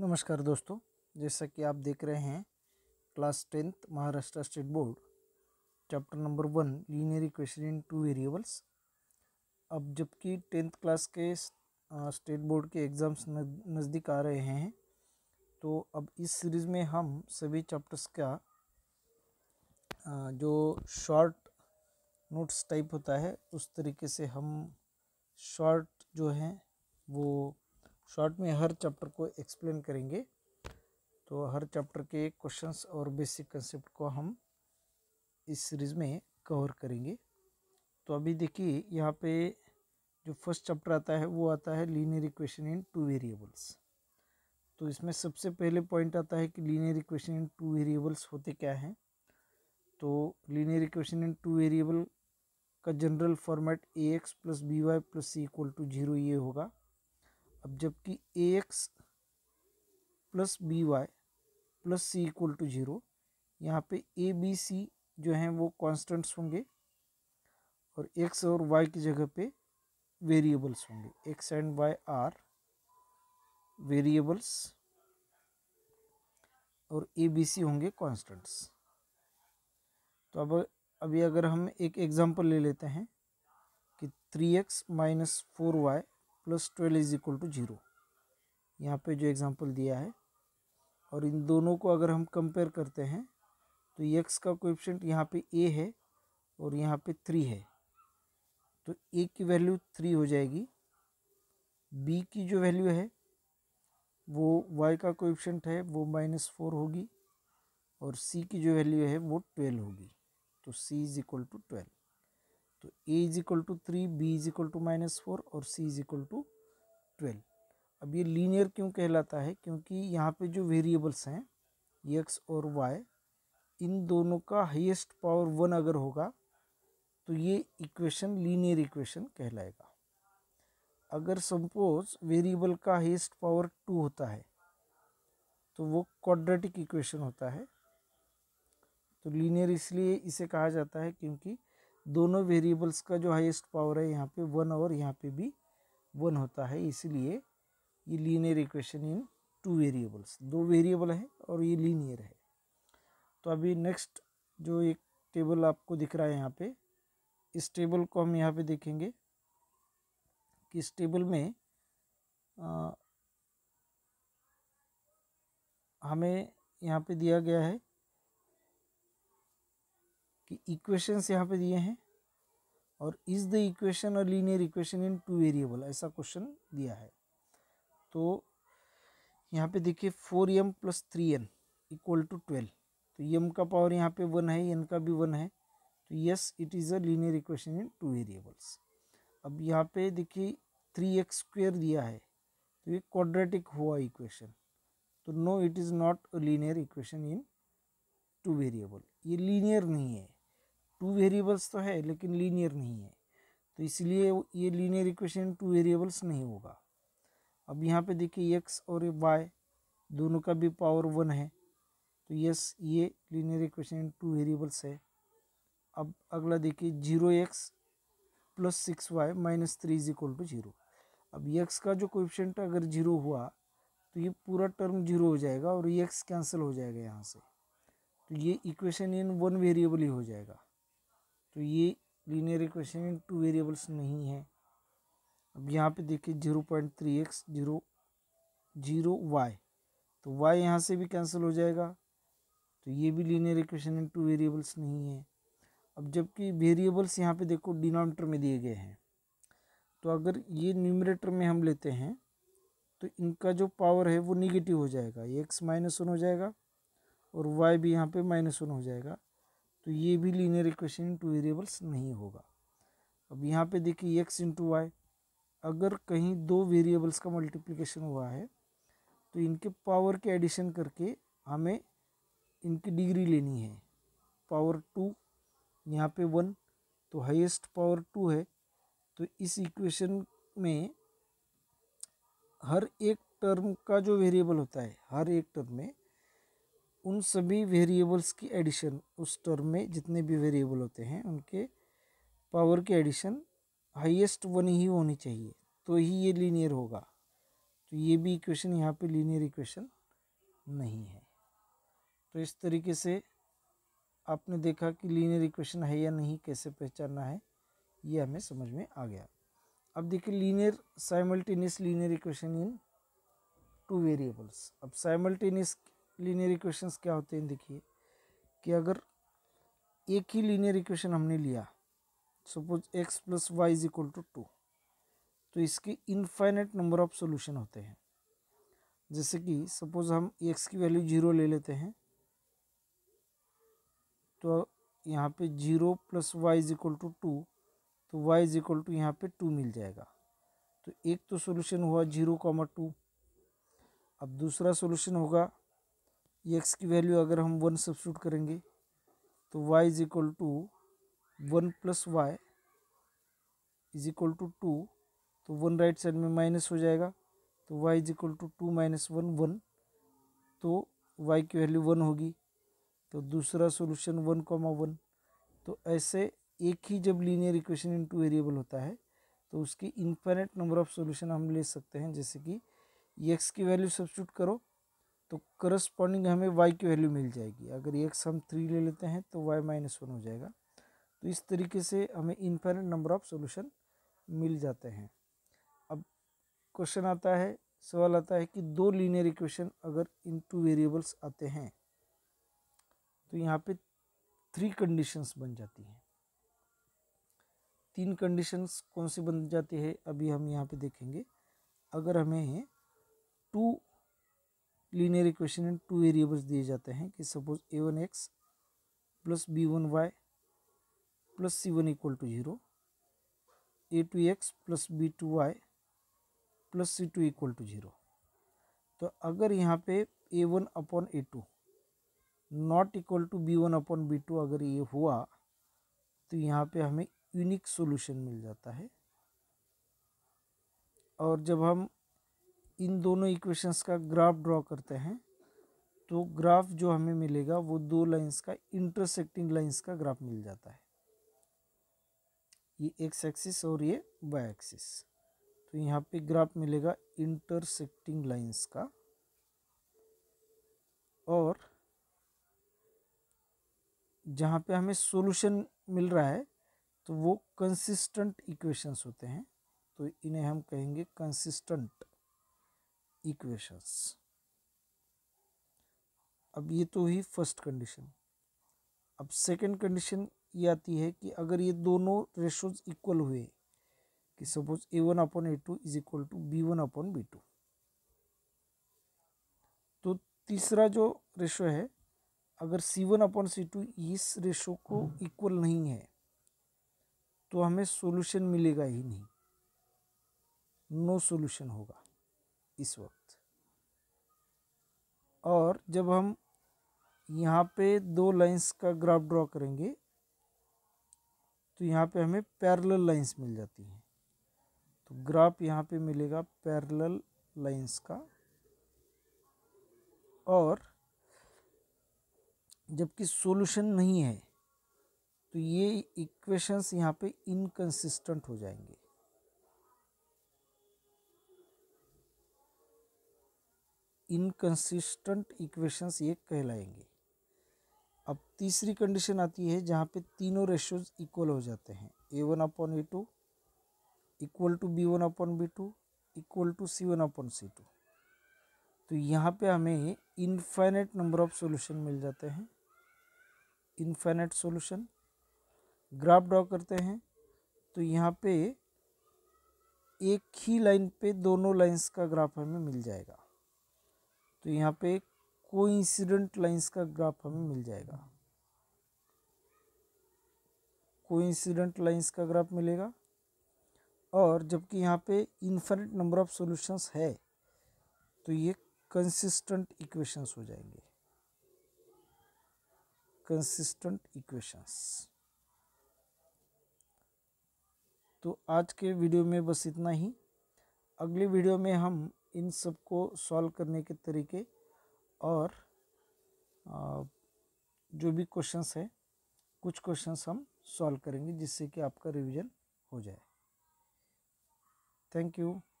नमस्कार दोस्तों जैसा कि आप देख रहे हैं class tenth Maharashtra state board chapter number one linear equation in two variables अब जबकि टेंथ क्लास के स्टेट बोर्ड के एग्ज़ाम्स नज़दीक आ रहे हैं तो अब इस सीरीज़ में हम सभी चैप्टर्स का जो शॉर्ट नोट्स टाइप होता है उस तरीके से हम शॉर्ट जो हैं वो शॉर्ट में हर चैप्टर को एक्सप्लेन करेंगे तो हर चैप्टर के क्वेश्चंस और बेसिक कंसेप्ट को हम इस सीरीज़ में कवर करेंगे तो अभी देखिए यहाँ पे जो फर्स्ट चैप्टर आता है वो आता है linear equation in two variables तो इसमें सबसे पहले पॉइंट आता है कि linear equation in two variables होते क्या हैं तो linear equation in two variable का general format a x plus b y plus c equal to zero ये होगा अब जबकि a x plus b y plus c equal to zero यहाँ पे ए बी सी जो हैं वो कांस्टेंट्स होंगे और एक्स और वाई की जगह पे वेरिएबल्स होंगे x and y are variables और ए बी सी होंगे कांस्टेंट्स तो अब अभी अगर हम एक एग्ज़ाम्पल ले लेते हैं कि three x minus four y plus twelve is equal to zero यहाँ पे जो एग्ज़ाम्पल दिया है और इन दोनों को अगर हम कंपेयर करते हैं तो एक्स का कोएफिशिएंट यहाँ पे ए है और यहाँ पे थ्री है तो ए की वैल्यू थ्री हो जाएगी बी की जो वैल्यू है वो वाई का कोएफिशिएंट है वो माइनस फोर होगी और सी की जो वैल्यू है वो ट्वेल्व होगी तो c is equal to twelve तो a is equal to three b is equal to minus four और c is equal to twelve अब ये लीनियर क्यों कहलाता है क्योंकि यहाँ पे जो वेरिएबल्स हैं एक्स और वाई इन दोनों का हाईएस्ट पावर वन अगर होगा तो ये इक्वेशन लीनियर इक्वेशन कहलाएगा अगर सपोज वेरिएबल का हाईएस्ट पावर टू होता है तो वो क्वाड्रेटिक इक्वेशन होता है तो लीनियर इसलिए इसे कहा जाता है क्योंकि दोनों वेरिएबल्स का जो हाईएस्ट पावर है यहाँ पे वन और यहाँ पे भी वन होता है इसलिए ये linear equation in two variables दो वेरिएबल है और ये लीनियर है तो अभी नेक्स्ट जो एक टेबल आपको दिख रहा है यहाँ पे इस टेबल को हम यहाँ पे देखेंगे कि इस टेबल में आ, हमें यहाँ पे दिया गया है कि इक्वेशंस यहाँ पे दिए हैं और इज़ द इक्वेशन और linear equation in two variable ऐसा क्वेश्चन दिया है तो यहाँ पे देखिए four m plus three n equal to twelve तो एम का पावर यहाँ पे वन है एन का भी वन है तो yes it is a linear equation in two variables अब यहाँ पे देखिए थ्री एक्स स्क्वेयर दिया है तो ये क्वाड्रेटिक हुआ इक्वेशन तो no it is not a linear equation in two variable ये लीनियर नहीं है टू वेरिएबल्स तो है लेकिन लीनियर नहीं है तो इसलिए ये लीनियर इक्वेशन टू वेरिएबल्स नहीं होगा अब यहाँ पे देखिए एक्स और वाई दोनों का भी पावर वन है तो यस ये लीनियर इक्वेशन टू वेरिएबल्स है अब अगला देखिए zero x plus six y minus three is equal to zero अब एक्स का जो कोएफिशिएंट अगर जीरो हुआ तो ये पूरा टर्म जीरो हो जाएगा और एक्स कैंसिल हो जाएगा यहाँ से तो ये इक्वेशन इन वन वेरिएबल ही हो जाएगा तो ये linear equation in two variables नहीं है अब यहाँ पे देखिए zero point three x zero zero y तो वाई यहाँ से भी कैंसिल हो जाएगा तो ये भी linear equation in two variables नहीं है अब जबकि वेरिएबल्स यहाँ पे देखो डिनोमीटर में दिए गए हैं तो अगर ये न्यूमरेटर में हम लेते हैं तो इनका जो पावर है वो निगेटिव हो जाएगा एक्स माइनस वन हो जाएगा और वाई भी यहाँ पे माइनस वन हो जाएगा तो ये भी linear equation in two variables नहीं होगा अब यहाँ पे देखिए एक्स इंटू वाई अगर कहीं दो वेरिएबल्स का मल्टीप्लिकेशन हुआ है तो इनके पावर के एडिशन करके हमें इनकी डिग्री लेनी है पावर टू यहाँ पे वन तो हाईएस्ट पावर टू है तो इस इक्वेशन में हर एक टर्म का जो वेरिएबल होता है हर एक टर्म में उन सभी वेरिएबल्स की एडिशन उस टर्म में जितने भी वेरिएबल होते हैं उनके पावर की एडिशन हाईएस्ट वन ही होनी चाहिए तो ही ये लीनियर होगा तो ये भी इक्वेशन यहाँ पे लीनियर इक्वेशन नहीं है तो इस तरीके से आपने देखा कि लीनियर इक्वेशन है या नहीं कैसे पहचानना है ये हमें समझ में आ गया अब देखिए linear simultaneous linear equation in two variables अब साइमल्टेनियस लीनियर इक्वेशंस क्या होते हैं देखिए कि अगर एक ही लीनियर इक्वेशन हमने लिया suppose x plus y is equal to two तो इसके इनफाइनाइट नंबर ऑफ सॉल्यूशन होते हैं जैसे कि सपोज हम एक्स की वैल्यू जीरो ले लेते हैं तो यहाँ पे zero plus y is equal to two तो वाई इज इक्वल टू यहाँ पर टू मिल जाएगा तो एक तो सोल्यूशन हुआ जीरो कॉमा टू अब दूसरा सोल्यूशन होगा एक्स की वैल्यू अगर हम वन सब्सिट्यूट करेंगे तो y is equal to one plus y is equal to two तो वन राइट साइड में माइनस हो जाएगा तो y is equal to two minus one one तो वाई की वैल्यू वन होगी तो दूसरा सोल्यूशन वन कॉमा वन तो ऐसे एक ही जब linear equation in two variable होता है तो उसकी इन्फाइनेट नंबर ऑफ सोल्यूशन हम ले सकते हैं जैसे कि एक्स की वैल्यू सब्सिट्यूट करो तो करस्पॉन्डिंग हमें वाई की वैल्यू मिल जाएगी अगर एक्स हम थ्री ले लेते हैं तो वाई माइनस वन हो जाएगा तो इस तरीके से हमें इन्फाइनेट नंबर ऑफ सॉल्यूशन मिल जाते हैं अब क्वेश्चन आता है सवाल आता है कि दो लीनियर इक्वेशन अगर इन टू वेरिएबल्स आते हैं तो यहाँ पे थ्री कंडीशंस बन जाती हैं तीन कंडीशंस कौन सी बन जाती है अभी हम यहाँ पे देखेंगे अगर हमें two linear equation in two variables दिए जाते हैं कि suppose a one x plus b one y plus c one equal to zero a two x plus b two y plus c two equal to zero तो अगर यहाँ पे a one upon a two not equal to b one upon b two अगर ये हुआ तो यहाँ पे हमें यूनिक सॉल्यूशन मिल जाता है और जब हम इन दोनों इक्वेशंस का ग्राफ ड्रॉ करते हैं तो ग्राफ जो हमें मिलेगा वो दो लाइंस का इंटरसेक्टिंग लाइंस का ग्राफ मिल जाता है ये एक्स एक्सिस और ये वाई एक्सिस तो यहाँ पे ग्राफ मिलेगा इंटरसेक्टिंग लाइंस का और जहाँ पे हमें सॉल्यूशन मिल रहा है तो वो कंसिस्टेंट इक्वेशंस होते हैं तो इन्हें हम कहेंगे कंसिस्टेंट इक्वेशंस अब ये तो ही फर्स्ट कंडीशन अब सेकंड कंडीशन ये आती है कि अगर ये दोनों रेशोज इक्वल हुए कि suppose a one upon a two is equal to b one upon b two तो तीसरा जो रेशो है अगर c one upon c two इस रेशो को इक्वल नहीं है तो हमें सॉल्यूशन मिलेगा ही नहीं नो सॉल्यूशन होगा इस वक्त और जब हम यहाँ पे दो लाइंस का ग्राफ ड्रॉ करेंगे तो यहाँ पे हमें पैरेलल लाइंस मिल जाती हैं तो ग्राफ यहाँ पे मिलेगा पैरेलल लाइंस का और जबकि सॉल्यूशन नहीं है तो ये इक्वेशंस यहाँ पे इनकन्सिस्टेंट हो जाएंगे इनकन्सिस्टेंट इक्वेशंस ये कहलाएंगे अब तीसरी कंडीशन आती है जहाँ पे तीनों रेशोज इक्वल हो जाते हैं a one upon a two equal to b one upon b two equal to c one upon c two तो यहाँ पे हमें इनफाइनेट नंबर ऑफ सॉल्यूशन मिल जाते हैं इनफाइनेट सॉल्यूशन ग्राफ ड्रॉ करते हैं तो यहाँ पे एक ही लाइन पे दोनों लाइंस का ग्राफ हमें मिल जाएगा तो यहाँ पे कोइंसिडेंट लाइंस का ग्राफ हमें मिल जाएगा कोइंसिडेंट लाइंस का ग्राफ मिलेगा और जबकि यहाँ पे इन्फिनिट नंबर ऑफ सॉल्यूशंस है तो ये कंसिस्टेंट इक्वेशंस हो जाएंगे कंसिस्टेंट इक्वेशंस तो आज के वीडियो में बस इतना ही अगले वीडियो में हम इन सब को सॉल्व करने के तरीके और जो भी क्वेश्चंस है कुछ क्वेश्चंस हम सॉल्व करेंगे जिससे कि आपका रिवीजन हो जाए थैंक यू